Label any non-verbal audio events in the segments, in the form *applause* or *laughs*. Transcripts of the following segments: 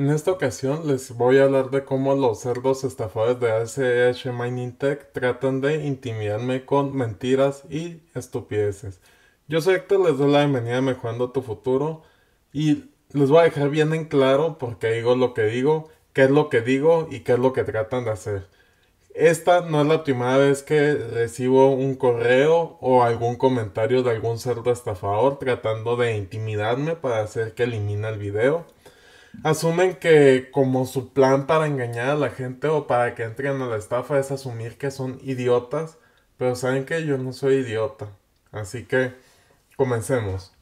En esta ocasión les voy a hablar de cómo los cerdos estafadores de ACH Mining Tech tratan de intimidarme con mentiras y estupideces. Yo soy Héctor, les doy la bienvenida a Mejorando tu Futuro y les voy a dejar bien en claro porque digo lo que digo, qué es lo que digo y qué es lo que tratan de hacer. Esta no es la primera vez que recibo un correo o algún comentario de algún cerdo estafador tratando de intimidarme para hacer que elimine el video asumen que como su plan para engañar a la gente o para que entren a la estafa es asumir que son idiotas, pero saben que yo no soy idiota. Así que comencemos.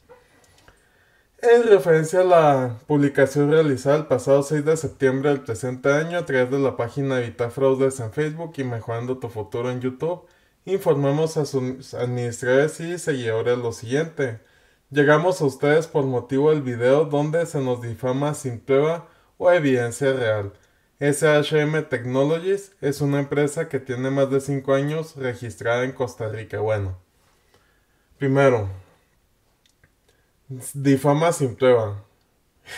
En referencia a la publicación realizada el pasado 6 de septiembre del presente año a través de la página Evitar Fraudes en Facebook y Mejorando tu Futuro en YouTube, informamos a sus administradores y seguidores lo siguiente. Llegamos a ustedes por motivo del video donde se nos difama sin prueba o evidencia real. SHM Technologies es una empresa que tiene más de 5 años registrada en Costa Rica. Bueno, primero, difama sin prueba.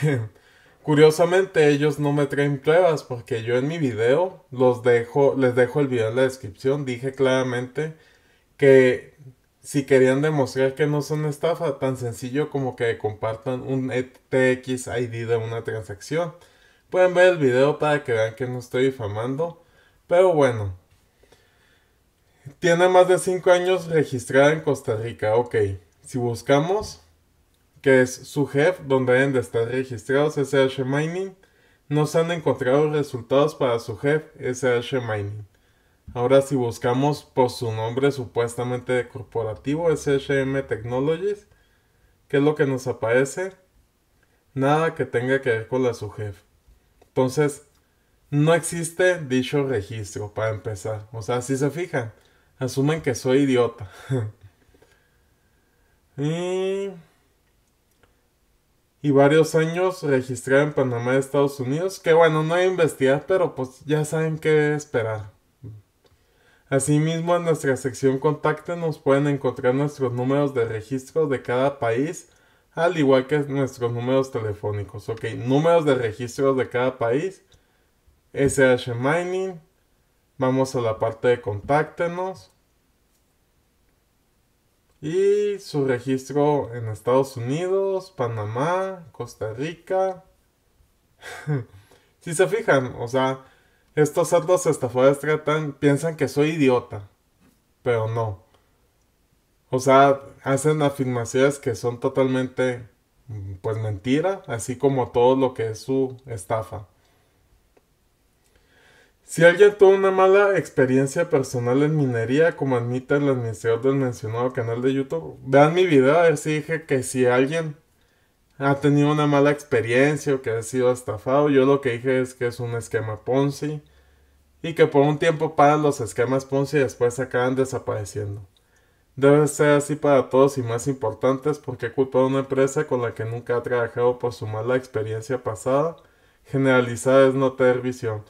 *laughs* Curiosamente ellos no me traen pruebas porque yo en mi video los dejo, les dejo el video en la descripción, dije claramente que si querían demostrar que no son estafa, tan sencillo como que compartan un e TX ID de una transacción. Pueden ver el video para que vean que no estoy difamando. Pero bueno. Tiene más de 5 años registrada en Costa Rica. Ok. Si buscamos, que es su jefe, donde deben de estar registrados SH Mining, no se han encontrado resultados para su jefe SH Mining. Ahora si buscamos por pues, su nombre supuestamente corporativo, es HM Technologies, ¿qué es lo que nos aparece? Nada que tenga que ver con la SUGEF. Entonces, no existe dicho registro para empezar. O sea, si se fijan, asumen que soy idiota. *laughs* y... y... varios años registrado en Panamá de Estados Unidos. Que bueno, no hay investigar, pero pues ya saben qué esperar. Asimismo, en nuestra sección Contáctenos pueden encontrar nuestros números de registro de cada país, al igual que nuestros números telefónicos. Ok, números de registro de cada país. SH Mining. Vamos a la parte de Contáctenos. Y su registro en Estados Unidos, Panamá, Costa Rica. *laughs* si se fijan, o sea, estos cerdos estafadores tratan, piensan que soy idiota, pero no. O sea, hacen afirmaciones que son totalmente, pues mentira, así como todo lo que es su estafa. Si alguien tuvo una mala experiencia personal en minería, como admite el administrador del mencionado canal de YouTube, vean mi video a ver si dije que si alguien ha tenido una mala experiencia o que ha sido estafado, yo lo que dije es que es un esquema Ponzi, y que por un tiempo paran los esquemas Ponzi y después acaban desapareciendo. Debe ser así para todos y más importantes porque culpa de una empresa con la que nunca ha trabajado por su mala experiencia pasada, generalizar es no tener visión.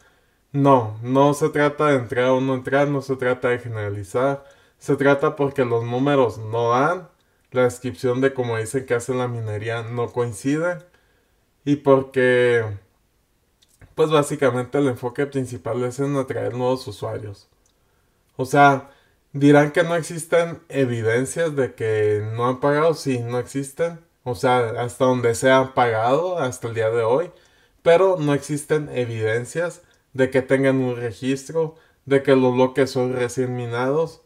No, no se trata de entrar o no entrar, no se trata de generalizar, se trata porque los números no dan, la descripción de cómo dicen que hace la minería no coincide y porque pues básicamente el enfoque principal es en atraer nuevos usuarios. O sea, dirán que no existen evidencias de que no han pagado, sí, no existen. O sea, hasta donde se han pagado hasta el día de hoy, pero no existen evidencias de que tengan un registro, de que los bloques son recién minados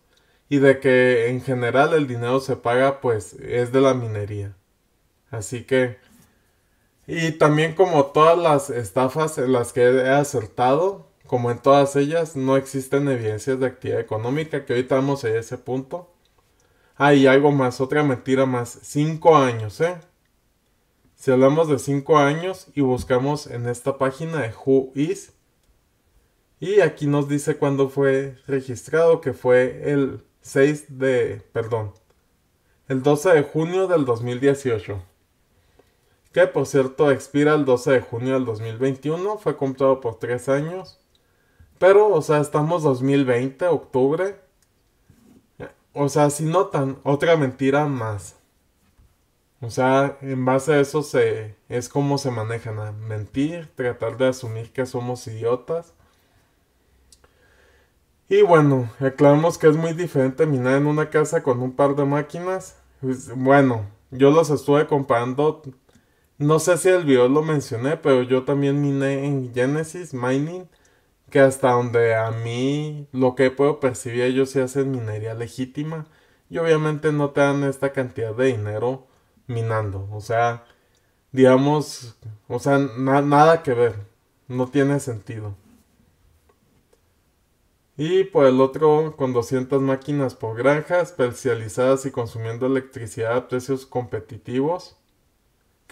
y de que en general el dinero se paga pues es de la minería. Así que y también como todas las estafas en las que he acertado, como en todas ellas, no existen evidencias de actividad económica, que ahorita vamos a ese punto. Hay ah, algo más, otra mentira más, Cinco años, ¿eh? Si hablamos de cinco años y buscamos en esta página de Who Is, y aquí nos dice cuándo fue registrado, que fue el 6 de, perdón, el 12 de junio del 2018 que por cierto expira el 12 de junio del 2021, fue comprado por 3 años. Pero, o sea, estamos 2020, octubre. O sea, si notan, otra mentira más. O sea, en base a eso se, es como se manejan a mentir, tratar de asumir que somos idiotas. Y bueno, aclaramos que es muy diferente minar en una casa con un par de máquinas. Pues, bueno, yo los estuve comparando no sé si el video lo mencioné, pero yo también miné en Genesis Mining, que hasta donde a mí lo que puedo percibir ellos se hacen minería legítima y obviamente no te dan esta cantidad de dinero minando. O sea, digamos, o sea, nada que ver, no tiene sentido. Y por el otro, con 200 máquinas por granja especializadas y consumiendo electricidad a precios competitivos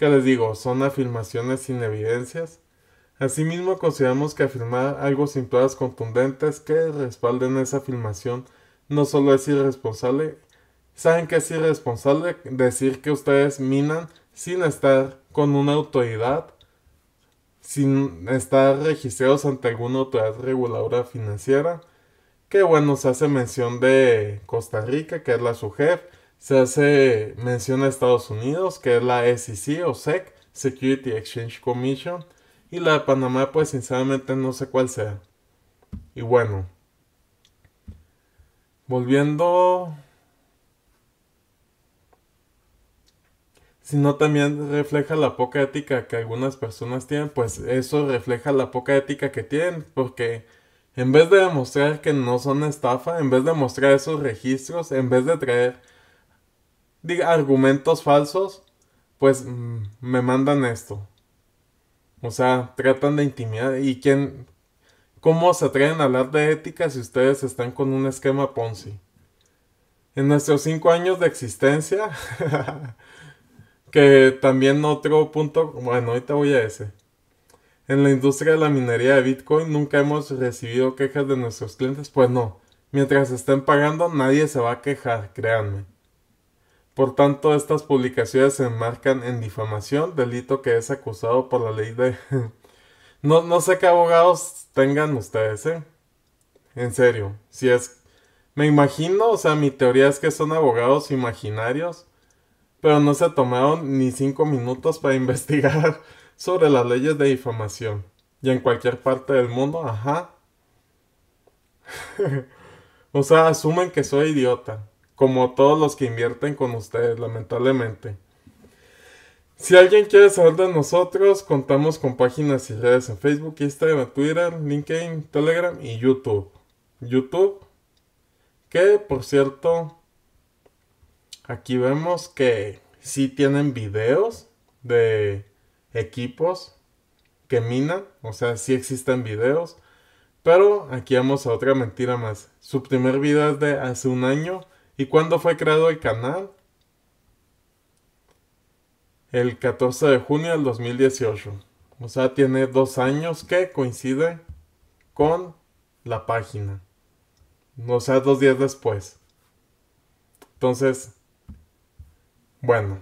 les digo, son afirmaciones sin evidencias. Asimismo, consideramos que afirmar algo sin pruebas contundentes que respalden esa afirmación no solo es irresponsable, saben que es irresponsable decir que ustedes minan sin estar con una autoridad, sin estar registrados ante alguna autoridad reguladora financiera, que bueno, se hace mención de Costa Rica, que es la SUGEF, se hace mención a Estados Unidos, que es la SEC o SEC, Security Exchange Commission, y la de Panamá, pues sinceramente no sé cuál sea. Y bueno, volviendo Si no también refleja la poca ética que algunas personas tienen, pues eso refleja la poca ética que tienen, porque en vez de demostrar que no son estafa, en vez de mostrar esos registros, en vez de traer diga argumentos falsos, pues mm, me mandan esto. O sea, tratan de intimidar. ¿Y quién? ¿Cómo se atreven a hablar de ética si ustedes están con un esquema Ponzi? En nuestros cinco años de existencia, *laughs* que también otro punto, bueno, ahorita voy a ese. En la industria de la minería de Bitcoin nunca hemos recibido quejas de nuestros clientes, pues no. Mientras estén pagando, nadie se va a quejar, créanme. Por tanto, estas publicaciones se enmarcan en difamación, delito que es acusado por la ley de... *laughs* no, no sé qué abogados tengan ustedes, ¿eh? En serio, si es... Me imagino, o sea, mi teoría es que son abogados imaginarios, pero no se tomaron ni cinco minutos para *laughs* investigar sobre las leyes de difamación. Y en cualquier parte del mundo, ajá. *laughs* o sea, asumen que soy idiota como todos los que invierten con ustedes, lamentablemente. Si alguien quiere saber de nosotros, contamos con páginas y redes en Facebook, Instagram, Twitter, LinkedIn, Telegram y YouTube. YouTube, que por cierto, aquí vemos que sí tienen videos de equipos que minan, o sea, sí existen videos. Pero aquí vamos a otra mentira más. Su primer video es de hace un año ¿Y cuándo fue creado el canal? El 14 de junio del 2018. O sea, tiene dos años que coincide con la página. O sea, dos días después. Entonces, bueno,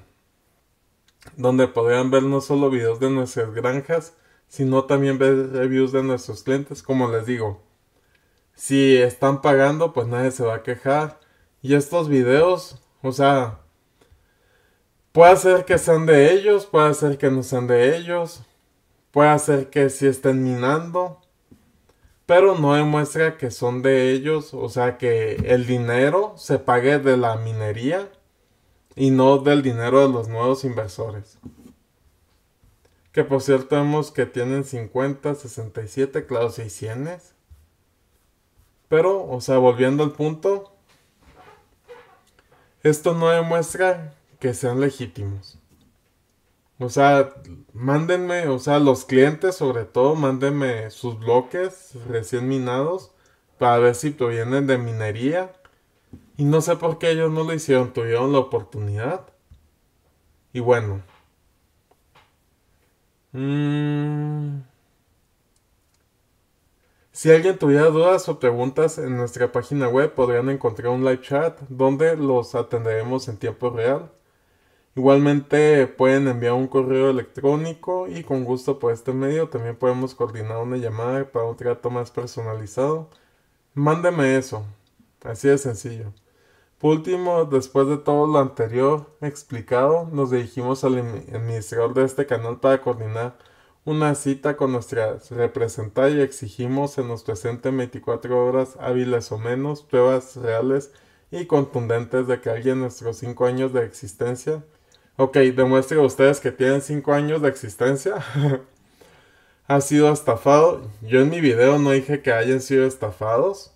donde podrían ver no solo videos de nuestras granjas, sino también ver reviews de nuestros clientes. Como les digo, si están pagando, pues nadie se va a quejar y estos videos, o sea, puede ser que sean de ellos, puede ser que no sean de ellos, puede ser que si estén minando, pero no demuestra que son de ellos, o sea, que el dinero se pague de la minería y no del dinero de los nuevos inversores. Que por cierto vemos que tienen 50, 67, claro, 600. Pero, o sea, volviendo al punto, esto no demuestra que sean legítimos. O sea, mándenme, o sea, los clientes sobre todo, mándenme sus bloques recién minados para ver si provienen de minería. Y no sé por qué ellos no lo hicieron, tuvieron la oportunidad. Y bueno. Mmm. Si alguien tuviera dudas o preguntas en nuestra página web podrían encontrar un live chat donde los atenderemos en tiempo real. Igualmente pueden enviar un correo electrónico y con gusto por este medio también podemos coordinar una llamada para un trato más personalizado. Mándeme eso. Así de sencillo. Por último, después de todo lo anterior explicado, nos dirigimos al administrador de este canal para coordinar una cita con nuestra representada y exigimos en los presentes 24 horas hábiles o menos pruebas reales y contundentes de que alguien nuestros 5 años de existencia. Ok, demuestre a ustedes que tienen 5 años de existencia. *laughs* ha sido estafado. Yo en mi video no dije que hayan sido estafados.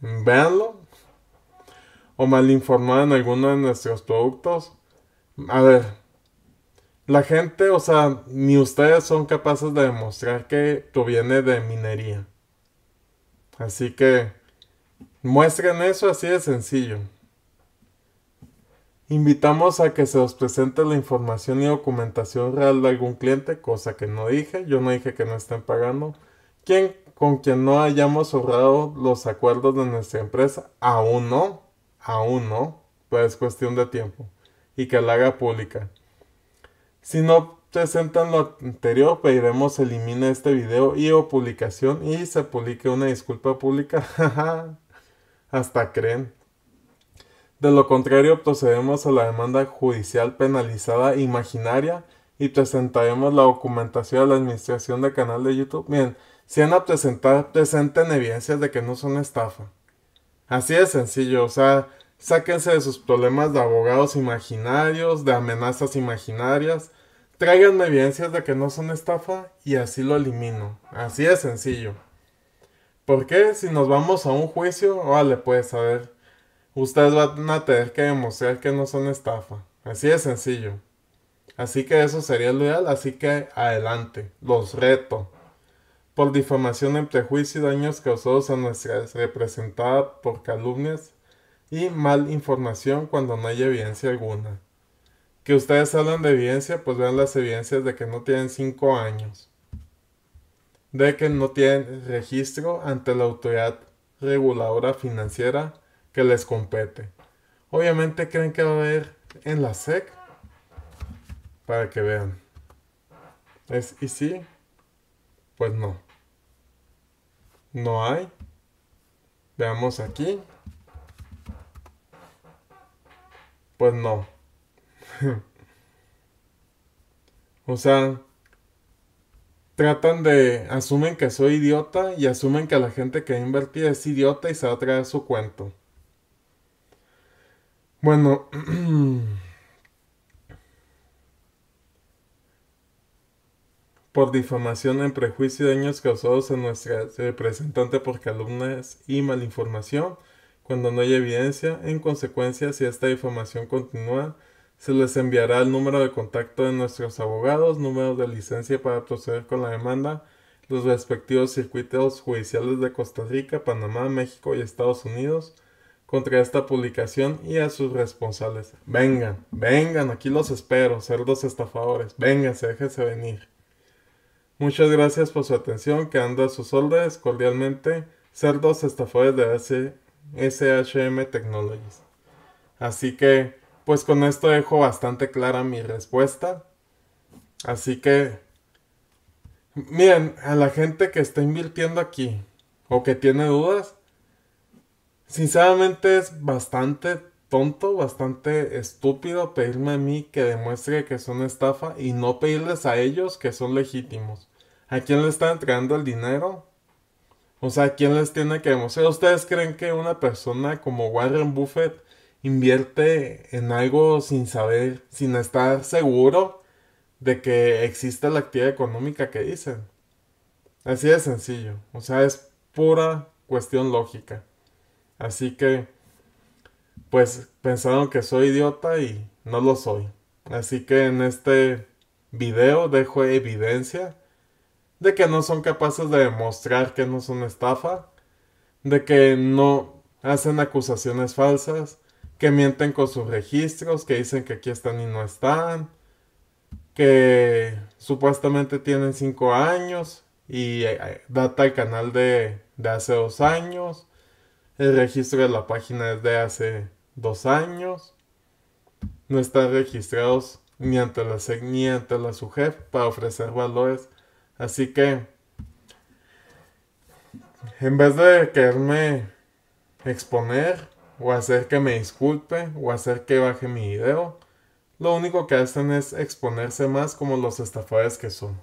Véanlo. O mal informado en alguno de nuestros productos. A ver, la gente, o sea, ni ustedes son capaces de demostrar que proviene de minería. Así que muestren eso así de sencillo. Invitamos a que se os presente la información y documentación real de algún cliente, cosa que no dije, yo no dije que no estén pagando, ¿Quién con quien no hayamos ahorrado los acuerdos de nuestra empresa, aún no, aún no, pues es cuestión de tiempo, y que la haga pública. Si no presentan lo anterior, pediremos pues, elimine este video y o publicación y se publique una disculpa pública. *laughs* Hasta creen. De lo contrario, procedemos a la demanda judicial penalizada imaginaria y presentaremos la documentación a la administración del canal de YouTube. Bien, si han a presenten evidencias de que no son estafa. Así de sencillo, o sea, sáquense de sus problemas de abogados imaginarios, de amenazas imaginarias, Tráiganme evidencias de que no son estafa y así lo elimino. Así de sencillo. Porque Si nos vamos a un juicio, vale, pues saber. Ustedes van a tener que demostrar que no son estafa. Así de sencillo. Así que eso sería lo ideal. Así que adelante. Los reto. Por difamación en prejuicio y daños causados a nuestra representada por calumnias y mal información cuando no hay evidencia alguna que ustedes hablan de evidencia, pues vean las evidencias de que no tienen cinco años, de que no tienen registro ante la autoridad reguladora financiera que les compete. Obviamente creen que va a haber en la SEC para que vean. ¿Es y sí? Pues no. No hay. Veamos aquí. Pues no o sea, tratan de, asumen que soy idiota y asumen que la gente que invertido es idiota y se va a traer su cuento. Bueno, *clears throat* por difamación en prejuicio y daños causados a nuestra representante por calumnias y malinformación, cuando no hay evidencia, en consecuencia, si esta difamación continúa, se les enviará el número de contacto de nuestros abogados, números de licencia para proceder con la demanda, los respectivos circuitos judiciales de Costa Rica, Panamá, México y Estados Unidos contra esta publicación y a sus responsables. Vengan, vengan, aquí los espero, cerdos estafadores, vénganse, déjense venir. Muchas gracias por su atención, quedando a sus órdenes cordialmente, cerdos estafadores de SHM Technologies. Así que pues con esto dejo bastante clara mi respuesta. Así que, miren, a la gente que está invirtiendo aquí o que tiene dudas, sinceramente es bastante tonto, bastante estúpido pedirme a mí que demuestre que son estafa y no pedirles a ellos que son legítimos. ¿A quién le están entregando el dinero? O sea, ¿quién les tiene que demostrar? ¿Ustedes creen que una persona como Warren Buffett invierte en algo sin saber, sin estar seguro de que existe la actividad económica que dicen. Así de sencillo, o sea, es pura cuestión lógica. Así que, pues pensaron que soy idiota y no lo soy. Así que en este video dejo evidencia de que no son capaces de demostrar que no son estafa, de que no hacen acusaciones falsas, que mienten con sus registros, que dicen que aquí están y no están, que supuestamente tienen 5 años y eh, data el canal de, hace dos años, el registro de la página es de hace dos años, no están registrados ni ante la SEC ni ante la SUGEF para ofrecer valores, así que en vez de quererme exponer, o hacer que me disculpe o hacer que baje mi video. Lo único que hacen es exponerse más como los estafadores que son.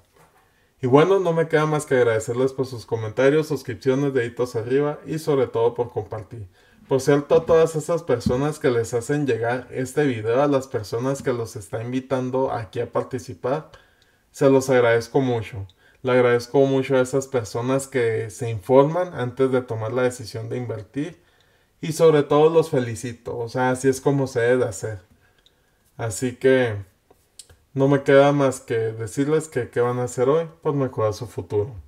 Y bueno, no me queda más que agradecerles por sus comentarios, suscripciones, deditos arriba y sobre todo por compartir. Por cierto, a todas esas personas que les hacen llegar este video a las personas que los está invitando aquí a participar, se los agradezco mucho. Le agradezco mucho a esas personas que se informan antes de tomar la decisión de invertir y sobre todo los felicito. O sea, así es como se debe hacer. Así que no me queda más que decirles que qué van a hacer hoy por pues mejorar su futuro.